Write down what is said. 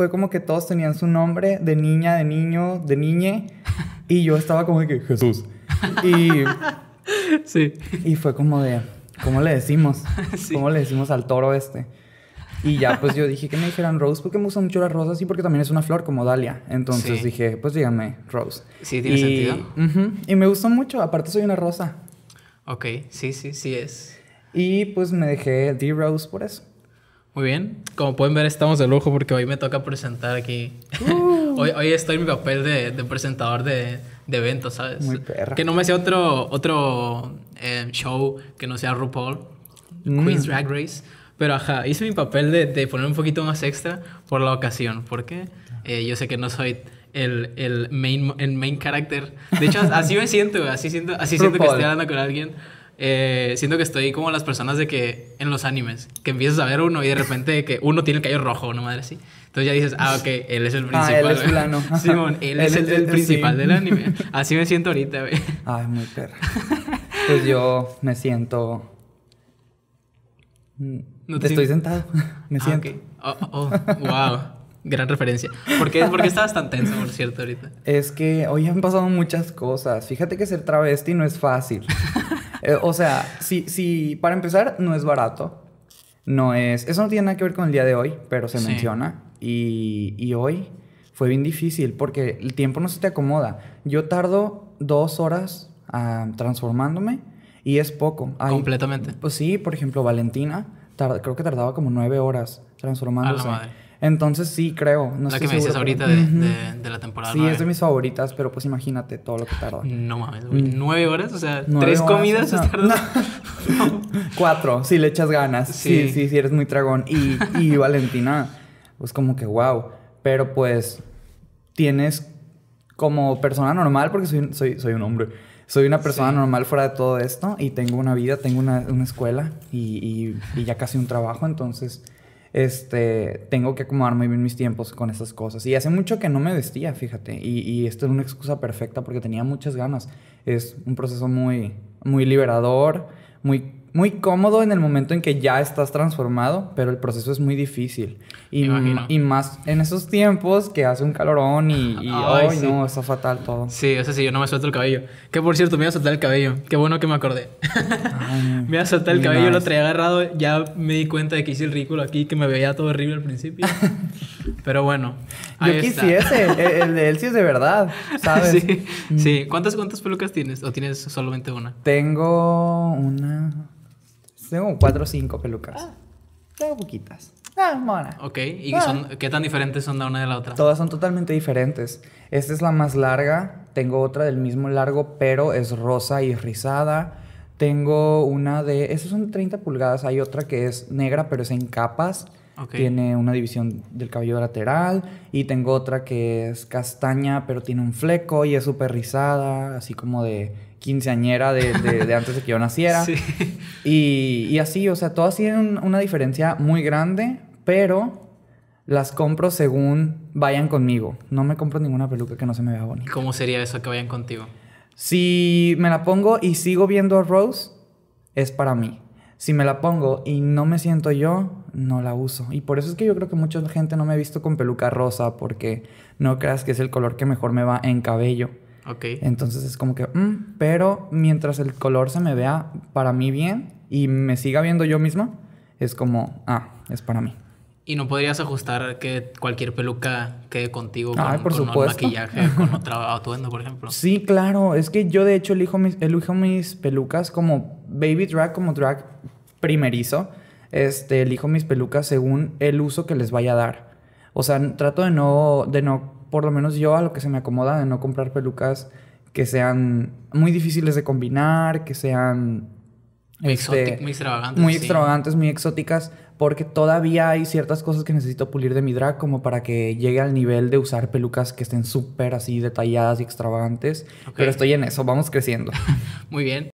fue como que todos tenían su nombre de niña, de niño, de niñe. Y yo estaba como de que Jesús. Y. Sí. Y fue como de. ¿Cómo le decimos? ¿Cómo le decimos al toro este? Y ya, pues yo dije que me dijeran Rose porque me gustan mucho las rosas y porque también es una flor como Dalia. Entonces dije, pues dígame Rose. Sí, tiene y, sentido. y me gustó mucho, aparte soy una rosa. Ok, sí, sí, sí es. Y pues me dejé D-Rose por eso. Muy bien, como pueden ver estamos de lujo porque hoy me toca presentar aquí. Uh. hoy, hoy, estoy en mi papel de, presentador de, eventos, ¿sabes? Muy perra. Que no me sea otro, otro eh, show que no sea RuPaul, mm. Queen's Drag Race. Pero ajá, hice mi papel de, poner un poquito más extra por la ocasión, porque eh, yo sé que no soy el, el main, el main character. De hecho, así me siento, así siento, así siento que estoy hablando con alguien. Eh, siento que estoy como las personas de que en los animes, que empiezas a ver uno y de repente que uno tiene el cabello rojo, ¿no, madre así. Entonces ya dices, ah, ok, él es el principal. Ah, él es plano... Simón, él, él, es el, principal del anime. Así me siento ahorita, güey. Ay, muy perro... Pues yo me siento. No te Estoy sentado. Me ah, siento. Oh, oh, wow. Gran referencia. ¿Por qué, ¿Por qué estabas tan tenso, por cierto, ahorita? Es que hoy han pasado muchas cosas. Fíjate que ser travesti no es fácil. Eh, o sea, si, si, para empezar, no es barato. No es. Eso no tiene nada que ver con el día de hoy, pero se menciona. Y, hoy fue bien difícil porque el tiempo no se te acomoda. Yo tardo dos horas ah, transformándome y es poco. Completamente. Pues sí, por ejemplo, Valentina, creo que tardaba como nueve horas transformándose. Entonces sí, creo. No la que me dices ahorita de, la temporada. Sí, es de mis favoritas, pero pues imagínate todo lo que tardó No mames, güey. Mm. ¿Nueve horas? O sea, ¿tres comidas? Cuatro, si le echas ganas. Sí, sí, si eres muy tragón. Y, Valentina, pues como que wow. Pero pues tienes como persona normal, porque soy, soy, un hombre soy una persona normal fuera de todo esto y tengo una vida, tengo una, escuela y, ya casi un trabajo, entonces este, tengo que acomodar muy bien mis tiempos con estas cosas. Y hace mucho que no me vestía, fíjate. Y, esto es una excusa perfecta porque tenía muchas ganas. Es un proceso muy, muy liberador, muy muy cómodo en el momento en que ya estás transformado, pero el proceso es muy difícil. Y, más en esos tiempos que hace un calorón y, ay, no, está fatal todo. Sí, eso sí, yo no me suelto el cabello. Que por cierto, me iba a soltar el cabello. Qué bueno que me acordé. me iba a soltar el cabello, lo traía agarrado, ya me di cuenta de que hice el ridículo aquí, que me veía todo horrible al principio. pero bueno. yo quisiese, el, el, de él es de verdad, ¿sabes? Mm. Sí, ¿Cuántas, ¿Cuántas pelucas tienes? ¿O tienes solamente una? Tengo una tengo cuatro o cinco pelucas. Ah. tengo poquitas. Ah, mona. Ok, ¿y ah. qué tan diferentes son la una de la otra? Todas son totalmente diferentes. Esta es la más larga. Tengo otra del mismo largo, pero es rosa y rizada. Tengo una de. Esas son 30 pulgadas. Hay otra que es negra, pero es en capas. Tiene una división del cabello lateral y tengo otra que es castaña, pero tiene un fleco y es súper rizada, así como de quinceañera de, antes de que yo naciera. Y, y, así, o sea, todas tienen una diferencia muy grande, pero las compro según vayan conmigo. No me compro ninguna peluca que no se me vea bonita. ¿Cómo sería eso que vayan contigo? Si me la pongo y sigo viendo a Rose, es para mí si me la pongo y no me siento yo, no la uso. Y por eso es que yo creo que mucha gente no me ha visto con peluca rosa, porque no creas que es el color que mejor me va en cabello. Ok. Entonces es como que, mm", pero mientras el color se me vea para mí bien y me siga viendo yo mismo, es como, ah, es para mí. Y no podrías ajustar que cualquier peluca quede contigo con, maquillaje, con otro atuendo, por ejemplo. Sí, claro. Es que yo de hecho elijo mis, elijo mis pelucas como baby drag como drag primerizo, este, elijo mis pelucas según el uso que les vaya a dar. O sea, trato de no, de no, por lo menos yo a lo que se me acomoda, de no comprar pelucas que sean muy difíciles de combinar, que sean... Este, muy extravagantes. Muy extravagantes, muy exóticas, porque todavía hay ciertas cosas que necesito pulir de mi drag como para que llegue al nivel de usar pelucas que estén súper así detalladas y extravagantes. Pero estoy en eso, vamos creciendo. muy bien.